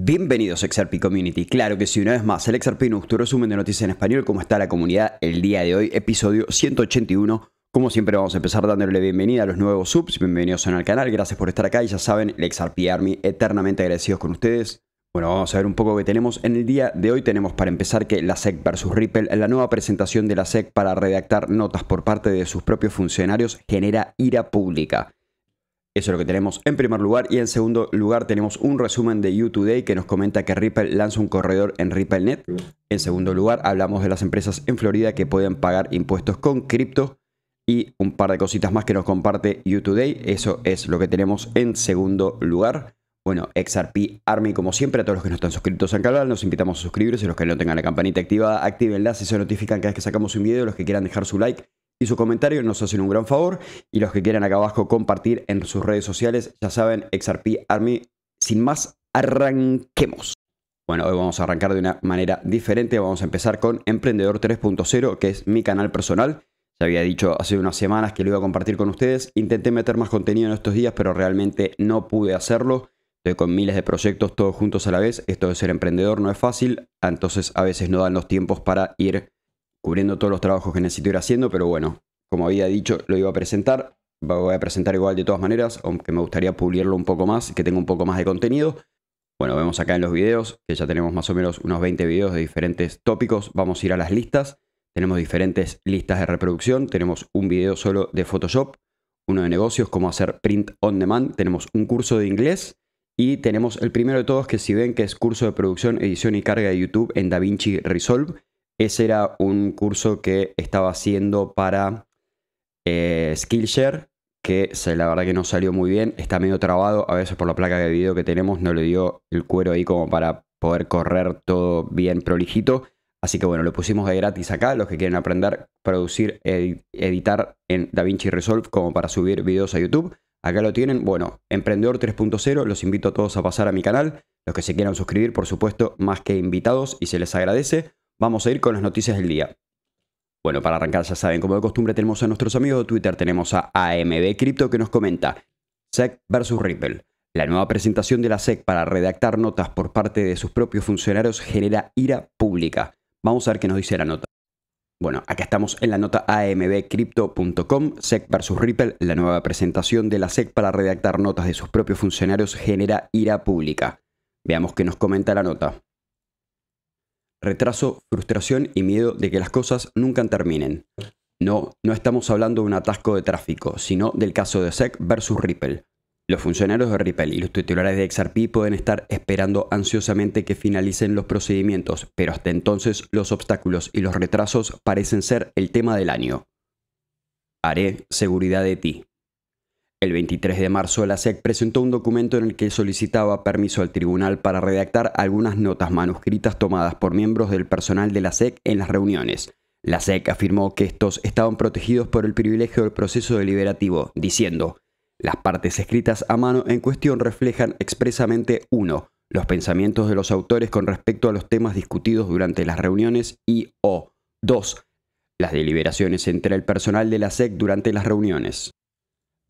Bienvenidos a XRP Community. Claro que sí, una vez más, el XRP tu resumen de noticias en español, cómo está la comunidad el día de hoy, episodio 181. Como siempre vamos a empezar dándole bienvenida a los nuevos subs, bienvenidos en el canal, gracias por estar acá y ya saben, el XRP Army, eternamente agradecidos con ustedes. Bueno, vamos a ver un poco qué tenemos. En el día de hoy tenemos para empezar que la SEC versus Ripple, la nueva presentación de la SEC para redactar notas por parte de sus propios funcionarios genera ira pública. Eso es lo que tenemos en primer lugar. Y en segundo lugar tenemos un resumen de U day que nos comenta que Ripple lanza un corredor en RippleNet. En segundo lugar hablamos de las empresas en Florida que pueden pagar impuestos con cripto. Y un par de cositas más que nos comparte U day Eso es lo que tenemos en segundo lugar. Bueno, XRP Army, como siempre, a todos los que no están suscritos al canal, los invitamos a suscribirse. Los que no tengan la campanita activada, activenla si se notifican cada vez que sacamos un video. Los que quieran dejar su like y su comentarios nos hacen un gran favor. Y los que quieran acá abajo compartir en sus redes sociales, ya saben, XRP Army. Sin más, arranquemos. Bueno, hoy vamos a arrancar de una manera diferente. Vamos a empezar con Emprendedor 3.0, que es mi canal personal. Ya había dicho hace unas semanas que lo iba a compartir con ustedes. Intenté meter más contenido en estos días, pero realmente no pude hacerlo. Estoy con miles de proyectos todos juntos a la vez. Esto de ser emprendedor no es fácil. Entonces a veces no dan los tiempos para ir cubriendo todos los trabajos que necesito ir haciendo, pero bueno, como había dicho, lo iba a presentar. Lo voy a presentar igual de todas maneras, aunque me gustaría pulirlo un poco más, que tenga un poco más de contenido. Bueno, vemos acá en los videos, que ya tenemos más o menos unos 20 videos de diferentes tópicos. Vamos a ir a las listas. Tenemos diferentes listas de reproducción. Tenemos un video solo de Photoshop, uno de negocios, cómo hacer print on demand. Tenemos un curso de inglés. Y tenemos el primero de todos que si ven que es curso de producción, edición y carga de YouTube en DaVinci Resolve. Ese era un curso que estaba haciendo para eh, Skillshare, que se, la verdad que no salió muy bien, está medio trabado, a veces por la placa de video que tenemos no le dio el cuero ahí como para poder correr todo bien prolijito. Así que bueno, lo pusimos de gratis acá, los que quieren aprender producir, editar en DaVinci Resolve como para subir videos a YouTube. Acá lo tienen. Bueno, Emprendedor 3.0, los invito a todos a pasar a mi canal. Los que se quieran suscribir, por supuesto, más que invitados y se les agradece. Vamos a ir con las noticias del día. Bueno, para arrancar ya saben, como de costumbre tenemos a nuestros amigos de Twitter, tenemos a AMB Crypto que nos comenta SEC versus Ripple. La nueva presentación de la SEC para redactar notas por parte de sus propios funcionarios genera ira pública. Vamos a ver qué nos dice la nota. Bueno, acá estamos en la nota ambcrypto.com, SEC versus Ripple, la nueva presentación de la SEC para redactar notas de sus propios funcionarios genera ira pública. Veamos qué nos comenta la nota retraso, frustración y miedo de que las cosas nunca terminen. No, no estamos hablando de un atasco de tráfico, sino del caso de SEC versus Ripple. Los funcionarios de Ripple y los titulares de XRP pueden estar esperando ansiosamente que finalicen los procedimientos, pero hasta entonces los obstáculos y los retrasos parecen ser el tema del año. Haré seguridad de ti. El 23 de marzo, la SEC presentó un documento en el que solicitaba permiso al tribunal para redactar algunas notas manuscritas tomadas por miembros del personal de la SEC en las reuniones. La SEC afirmó que estos estaban protegidos por el privilegio del proceso deliberativo, diciendo, las partes escritas a mano en cuestión reflejan expresamente 1. Los pensamientos de los autores con respecto a los temas discutidos durante las reuniones y o 2. Las deliberaciones entre el personal de la SEC durante las reuniones.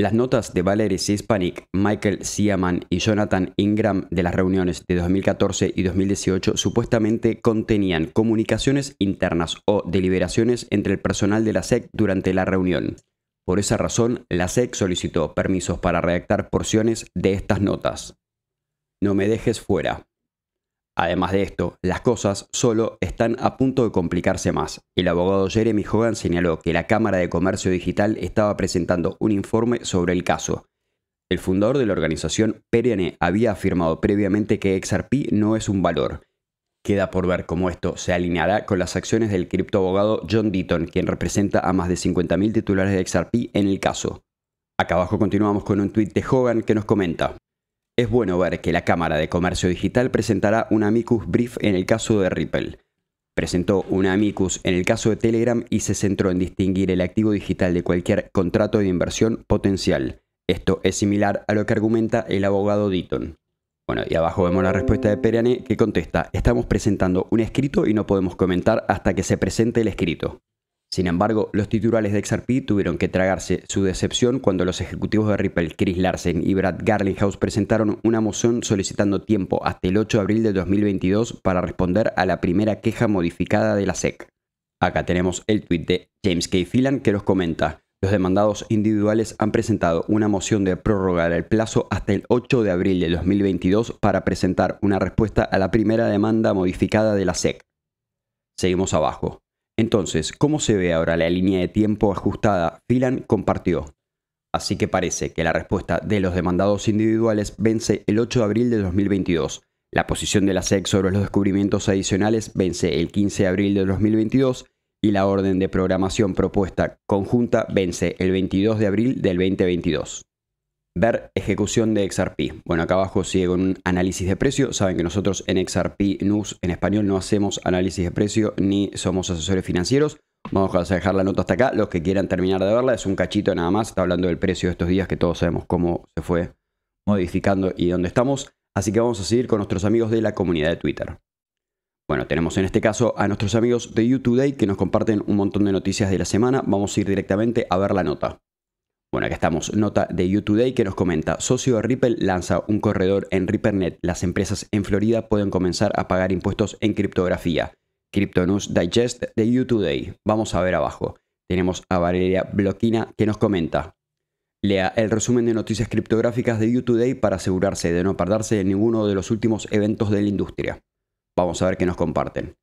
Las notas de Valerie Sispanik, Michael Siaman y Jonathan Ingram de las reuniones de 2014 y 2018 supuestamente contenían comunicaciones internas o deliberaciones entre el personal de la SEC durante la reunión. Por esa razón, la SEC solicitó permisos para redactar porciones de estas notas. No me dejes fuera. Además de esto, las cosas solo están a punto de complicarse más. El abogado Jeremy Hogan señaló que la Cámara de Comercio Digital estaba presentando un informe sobre el caso. El fundador de la organización, Perene, había afirmado previamente que XRP no es un valor. Queda por ver cómo esto se alineará con las acciones del criptoabogado John Deaton, quien representa a más de 50.000 titulares de XRP en el caso. Acá abajo continuamos con un tuit de Hogan que nos comenta. Es bueno ver que la Cámara de Comercio Digital presentará un amicus brief en el caso de Ripple. Presentó un amicus en el caso de Telegram y se centró en distinguir el activo digital de cualquier contrato de inversión potencial. Esto es similar a lo que argumenta el abogado Deaton. Bueno, y abajo vemos la respuesta de Perané que contesta, estamos presentando un escrito y no podemos comentar hasta que se presente el escrito. Sin embargo, los titulares de XRP tuvieron que tragarse su decepción cuando los ejecutivos de Ripple, Chris Larsen y Brad Garlinghouse presentaron una moción solicitando tiempo hasta el 8 de abril de 2022 para responder a la primera queja modificada de la SEC. Acá tenemos el tweet de James K. Phelan que los comenta. Los demandados individuales han presentado una moción de prorrogar el plazo hasta el 8 de abril de 2022 para presentar una respuesta a la primera demanda modificada de la SEC. Seguimos abajo. Entonces, ¿cómo se ve ahora la línea de tiempo ajustada? Filan compartió. Así que parece que la respuesta de los demandados individuales vence el 8 de abril de 2022. La posición de la SEC sobre los descubrimientos adicionales vence el 15 de abril de 2022 y la orden de programación propuesta conjunta vence el 22 de abril del 2022. Ver ejecución de XRP. Bueno, acá abajo sigue con un análisis de precio. Saben que nosotros en XRP News en español no hacemos análisis de precio ni somos asesores financieros. Vamos a dejar la nota hasta acá. Los que quieran terminar de verla, es un cachito nada más. Está hablando del precio de estos días que todos sabemos cómo se fue modificando y dónde estamos. Así que vamos a seguir con nuestros amigos de la comunidad de Twitter. Bueno, tenemos en este caso a nuestros amigos de YouTube Day que nos comparten un montón de noticias de la semana. Vamos a ir directamente a ver la nota. Bueno, aquí estamos. Nota de u 2 que nos comenta, socio de Ripple lanza un corredor en Rippernet. Las empresas en Florida pueden comenzar a pagar impuestos en criptografía. News Digest de u 2 Vamos a ver abajo. Tenemos a Valeria Bloquina que nos comenta. Lea el resumen de noticias criptográficas de u 2 para asegurarse de no perderse en ninguno de los últimos eventos de la industria. Vamos a ver qué nos comparten.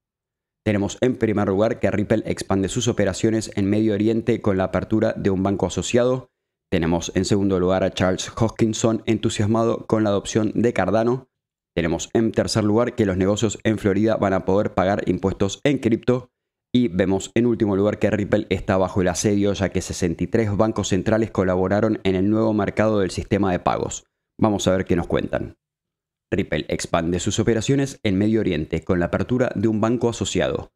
Tenemos en primer lugar que Ripple expande sus operaciones en Medio Oriente con la apertura de un banco asociado. Tenemos en segundo lugar a Charles Hoskinson entusiasmado con la adopción de Cardano. Tenemos en tercer lugar que los negocios en Florida van a poder pagar impuestos en cripto. Y vemos en último lugar que Ripple está bajo el asedio ya que 63 bancos centrales colaboraron en el nuevo mercado del sistema de pagos. Vamos a ver qué nos cuentan. Ripple expande sus operaciones en Medio Oriente con la apertura de un banco asociado.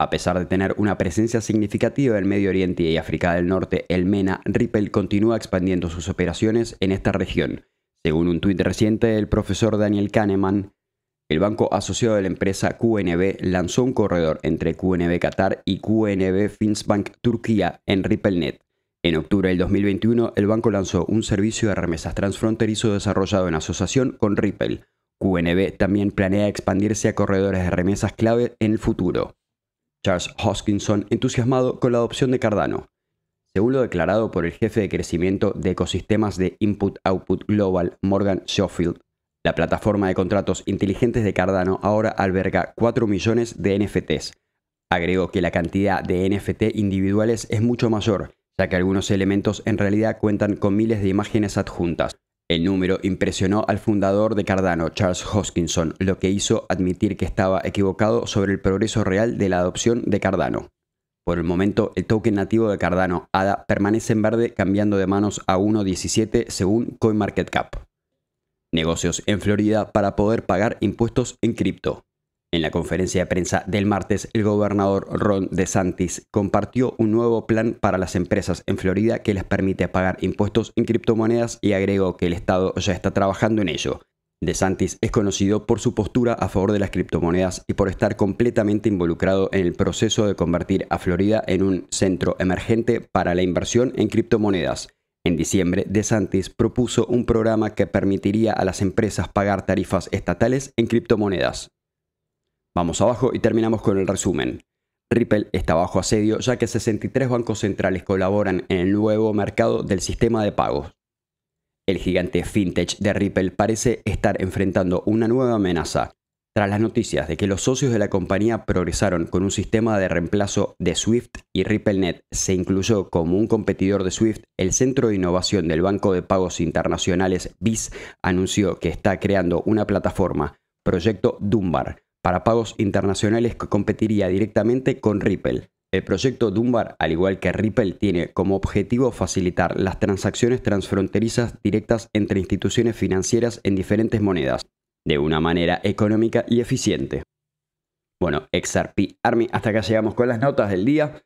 A pesar de tener una presencia significativa en Medio Oriente y África del Norte, el MENA, Ripple continúa expandiendo sus operaciones en esta región. Según un tuit reciente del profesor Daniel Kahneman, el banco asociado de la empresa QNB lanzó un corredor entre QNB Qatar y QNB Finsbank Turquía en RippleNet. En octubre del 2021, el banco lanzó un servicio de remesas transfronterizo desarrollado en asociación con Ripple. QNB también planea expandirse a corredores de remesas clave en el futuro. Charles Hoskinson, entusiasmado con la adopción de Cardano. Según lo declarado por el jefe de crecimiento de ecosistemas de Input-Output Global, Morgan Schofield, la plataforma de contratos inteligentes de Cardano ahora alberga 4 millones de NFTs. Agregó que la cantidad de NFT individuales es mucho mayor, ya que algunos elementos en realidad cuentan con miles de imágenes adjuntas. El número impresionó al fundador de Cardano, Charles Hoskinson, lo que hizo admitir que estaba equivocado sobre el progreso real de la adopción de Cardano. Por el momento, el token nativo de Cardano, ADA, permanece en verde cambiando de manos a 1.17 según CoinMarketCap. Negocios en Florida para poder pagar impuestos en cripto. En la conferencia de prensa del martes, el gobernador Ron DeSantis compartió un nuevo plan para las empresas en Florida que les permite pagar impuestos en criptomonedas y agregó que el Estado ya está trabajando en ello. DeSantis es conocido por su postura a favor de las criptomonedas y por estar completamente involucrado en el proceso de convertir a Florida en un centro emergente para la inversión en criptomonedas. En diciembre, DeSantis propuso un programa que permitiría a las empresas pagar tarifas estatales en criptomonedas. Vamos abajo y terminamos con el resumen. Ripple está bajo asedio ya que 63 bancos centrales colaboran en el nuevo mercado del sistema de pagos. El gigante fintech de Ripple parece estar enfrentando una nueva amenaza, tras las noticias de que los socios de la compañía progresaron con un sistema de reemplazo de Swift y RippleNet se incluyó como un competidor de Swift, el Centro de Innovación del Banco de Pagos Internacionales BIS anunció que está creando una plataforma, Proyecto Dunbar, para pagos internacionales que competiría directamente con Ripple. El proyecto Dunbar, al igual que Ripple, tiene como objetivo facilitar las transacciones transfronterizas directas entre instituciones financieras en diferentes monedas, de una manera económica y eficiente. Bueno, XRP Army, hasta acá llegamos con las notas del día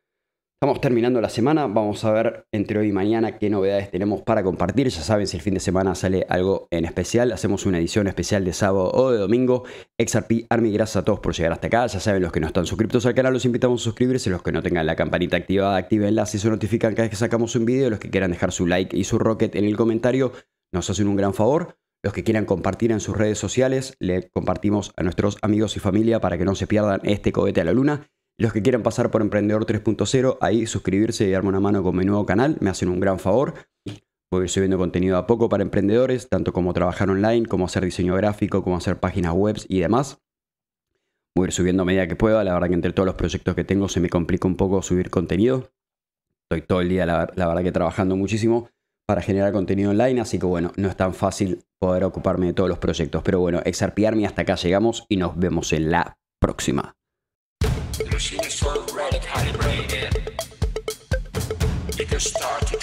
terminando la semana, vamos a ver entre hoy y mañana qué novedades tenemos para compartir. Ya saben, si el fin de semana sale algo en especial, hacemos una edición especial de sábado o de domingo. XRP Army, gracias a todos por llegar hasta acá. Ya saben, los que no están suscritos al canal, los invitamos a suscribirse. Los que no tengan la campanita activada, activenla, si se notifican cada vez que sacamos un video. Los que quieran dejar su like y su rocket en el comentario, nos hacen un gran favor. Los que quieran compartir en sus redes sociales, le compartimos a nuestros amigos y familia para que no se pierdan este cohete a la luna. Los que quieran pasar por Emprendedor 3.0, ahí suscribirse y darme una mano con mi nuevo canal, me hacen un gran favor. Voy a ir subiendo contenido a poco para emprendedores, tanto como trabajar online, como hacer diseño gráfico, como hacer páginas web y demás. Voy a ir subiendo a medida que pueda, la verdad que entre todos los proyectos que tengo se me complica un poco subir contenido. Estoy todo el día, la, verdad que trabajando muchísimo para generar contenido online, así que bueno, no es tan fácil poder ocuparme de todos los proyectos. Pero bueno, exarpiarme hasta acá llegamos y nos vemos en la próxima. Because it is already calibrated. It's can start